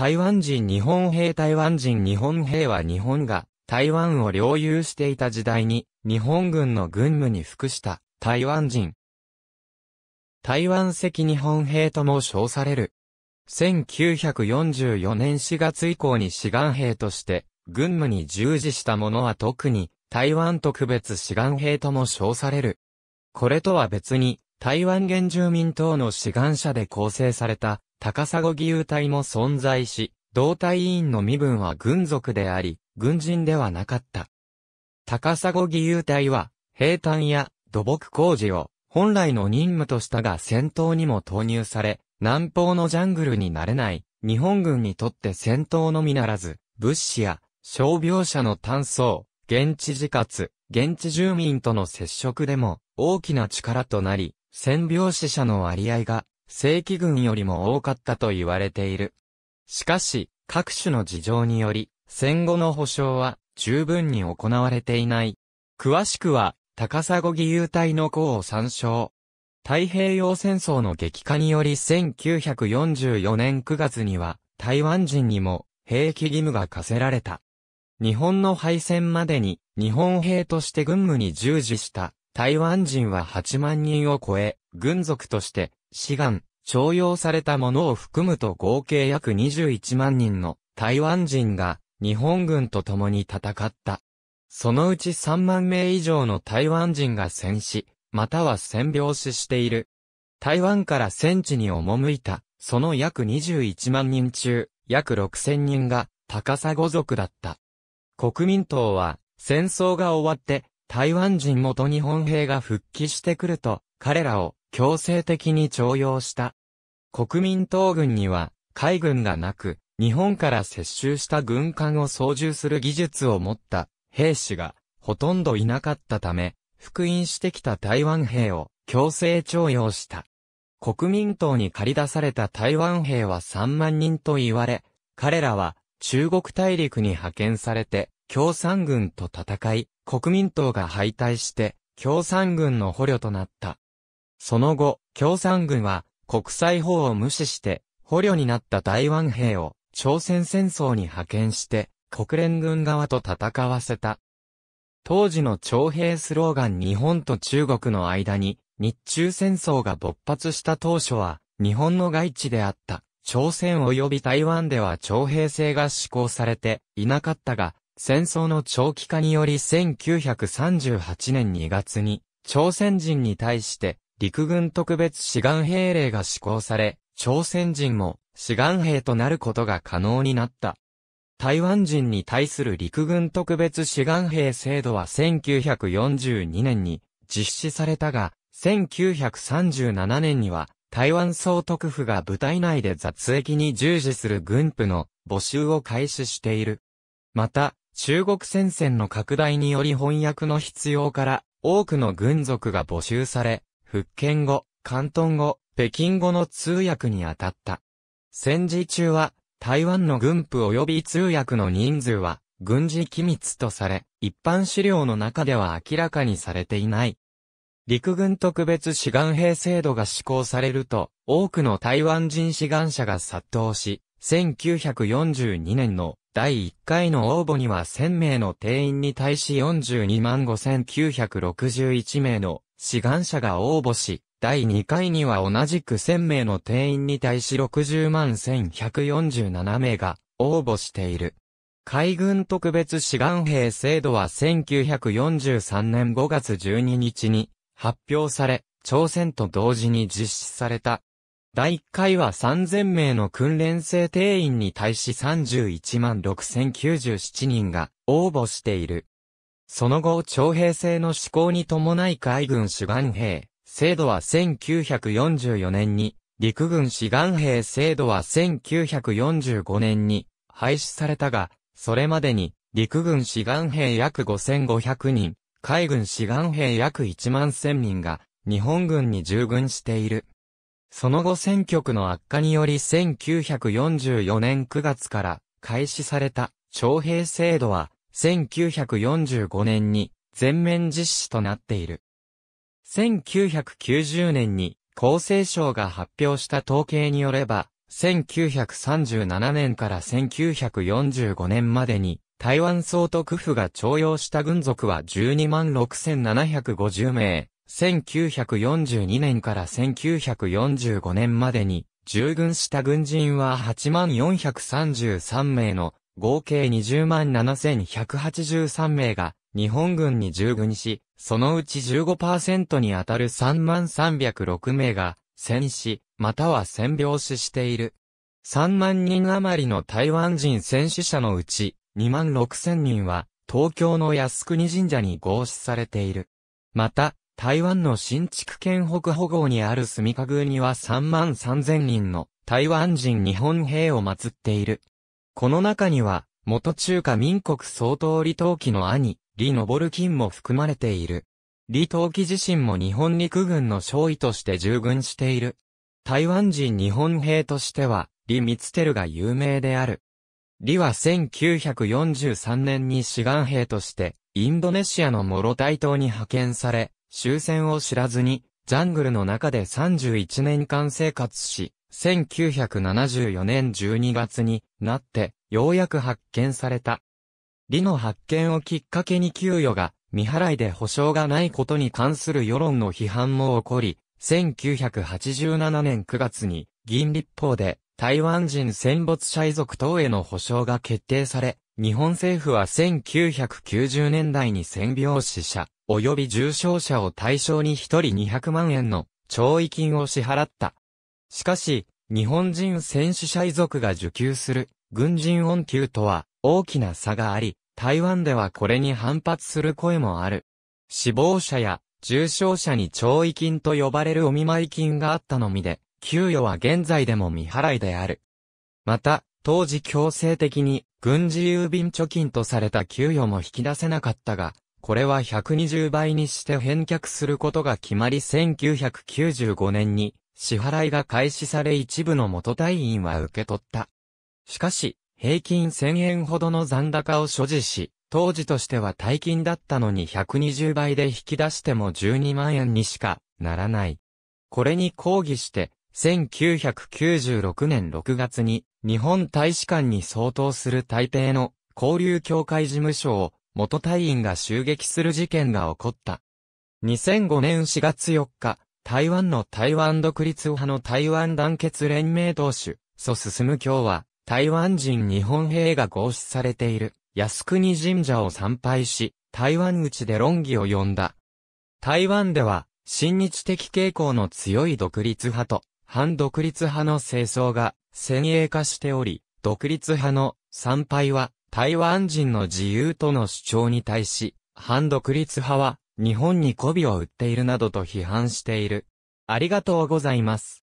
台湾人日本兵台湾人日本兵は日本が台湾を領有していた時代に日本軍の軍務に服した台湾人。台湾籍日本兵とも称される。1944年4月以降に志願兵として軍務に従事した者は特に台湾特別志願兵とも称される。これとは別に台湾原住民等の志願者で構成された高砂義勇隊も存在し、同隊員の身分は軍属であり、軍人ではなかった。高砂義勇隊は、兵隊や土木工事を本来の任務としたが戦闘にも投入され、南方のジャングルになれない、日本軍にとって戦闘のみならず、物資や傷病者の炭素、現地自活、現地住民との接触でも大きな力となり、戦病死者の割合が正規軍よりも多かったと言われている。しかし、各種の事情により、戦後の保障は十分に行われていない。詳しくは、高砂義勇隊の項を参照。太平洋戦争の激化により1944年9月には、台湾人にも兵器義務が課せられた。日本の敗戦までに、日本兵として軍務に従事した台湾人は8万人を超え、軍属として志願、徴用されたものを含むと合計約21万人の台湾人が日本軍と共に戦った。そのうち3万名以上の台湾人が戦死、または戦病死している。台湾から戦地に赴いた、その約21万人中、約6000人が高砂族だった。国民党は、戦争が終わって、台湾人元日本兵が復帰してくると、彼らを強制的に徴用した。国民党軍には海軍がなく、日本から接収した軍艦を操縦する技術を持った兵士がほとんどいなかったため、復員してきた台湾兵を強制徴用した。国民党に駆り出された台湾兵は3万人と言われ、彼らは中国大陸に派遣されて、共産軍と戦い、国民党が敗退して、共産軍の捕虜となった。その後、共産軍は国際法を無視して捕虜になった台湾兵を朝鮮戦争に派遣して国連軍側と戦わせた。当時の徴兵スローガン日本と中国の間に日中戦争が勃発した当初は日本の外地であった朝鮮及び台湾では徴兵制が施行されていなかったが戦争の長期化により1938年2月に朝鮮人に対して陸軍特別志願兵令が施行され、朝鮮人も志願兵となることが可能になった。台湾人に対する陸軍特別志願兵制度は1942年に実施されたが、1937年には台湾総督府が部隊内で雑役に従事する軍部の募集を開始している。また、中国戦線の拡大により翻訳の必要から多くの軍属が募集され、福建語、広東語、北京語の通訳に当たった。戦時中は、台湾の軍部及び通訳の人数は、軍事機密とされ、一般資料の中では明らかにされていない。陸軍特別志願兵制度が施行されると、多くの台湾人志願者が殺到し、1942年の第1回の応募には1000名の定員に対し42万5961名の志願者が応募し、第2回には同じく1000名の定員に対し60万1147名が応募している。海軍特別志願兵制度は1943年5月12日に発表され、朝鮮と同時に実施された。第1回は3000名の訓練生定員に対し31万6097人が応募している。その後、徴兵制の施行に伴い海軍志願兵、制度は1944年に、陸軍志願兵制度は1945年に廃止されたが、それまでに、陸軍志願兵約5500人、海軍志願兵約1万1000人が、日本軍に従軍している。その後戦局の悪化により1944年9月から開始された徴兵制度は1945年に全面実施となっている。1990年に厚生省が発表した統計によれば、1937年から1945年までに台湾総督府が徴用した軍属は12万6750名、1942年から1945年までに従軍した軍人は8万433名の合計20万7183名が日本軍に従軍し、そのうち15%にあたる3万306名が戦死、または戦病死している。3万人余りの台湾人戦死者のうち、2万6千人は東京の靖国神社に合祀されている。また、台湾の新築県北保号にある住家宮には3万3000人の台湾人日本兵を祀っている。この中には、元中華民国総統李登輝の兄、李昇金も含まれている。李登輝自身も日本陸軍の少尉として従軍している。台湾人日本兵としては、李光輝が有名である。李は1943年に志願兵として、インドネシアのモロ大イ島に派遣され、終戦を知らずに、ジャングルの中で31年間生活し、1974年12月になってようやく発見された。李の発見をきっかけに給与が未払いで保証がないことに関する世論の批判も起こり、1987年9月に銀立法で台湾人戦没者遺族等への保障が決定され、日本政府は1990年代に戦病死者及び重症者を対象に一人200万円の懲役金を支払った。しかし、日本人選手者遺族が受給する軍人恩給とは大きな差があり、台湾ではこれに反発する声もある。死亡者や重症者に懲位金と呼ばれるお見舞い金があったのみで、給与は現在でも未払いである。また、当時強制的に軍事郵便貯金とされた給与も引き出せなかったが、これは120倍にして返却することが決まり1995年に支払いが開始され一部の元隊員は受け取った。しかし、平均1000円ほどの残高を所持し、当時としては大金だったのに120倍で引き出しても12万円にしかならない。これに抗議して、1996年6月に日本大使館に相当する台北の交流協会事務所を元隊員が襲撃する事件が起こった。2005年4月4日、台湾の台湾独立派の台湾団結連盟党首、祖進む今日は、台湾人日本兵が合祀されている、靖国神社を参拝し、台湾内で論議を呼んだ。台湾では、親日的傾向の強い独立派と、反独立派の清掃が先鋭化しており、独立派の参拝は台湾人の自由との主張に対し、反独立派は日本に媚びを売っているなどと批判している。ありがとうございます。